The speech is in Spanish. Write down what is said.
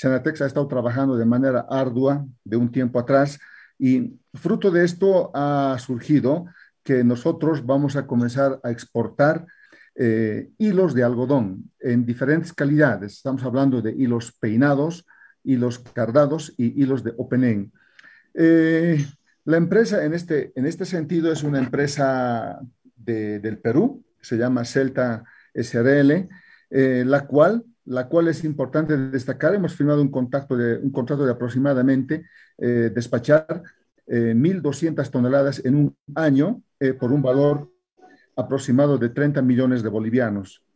Senatex ha estado trabajando de manera ardua de un tiempo atrás y fruto de esto ha surgido que nosotros vamos a comenzar a exportar eh, hilos de algodón en diferentes calidades. Estamos hablando de hilos peinados, hilos cardados y hilos de open-end. Eh, la empresa en este, en este sentido es una empresa del Perú, se llama Celta SRL, eh, la cual la cual es importante destacar. Hemos firmado un, contacto de, un contrato de aproximadamente eh, despachar 1.200 eh, toneladas en un año eh, por un valor aproximado de 30 millones de bolivianos.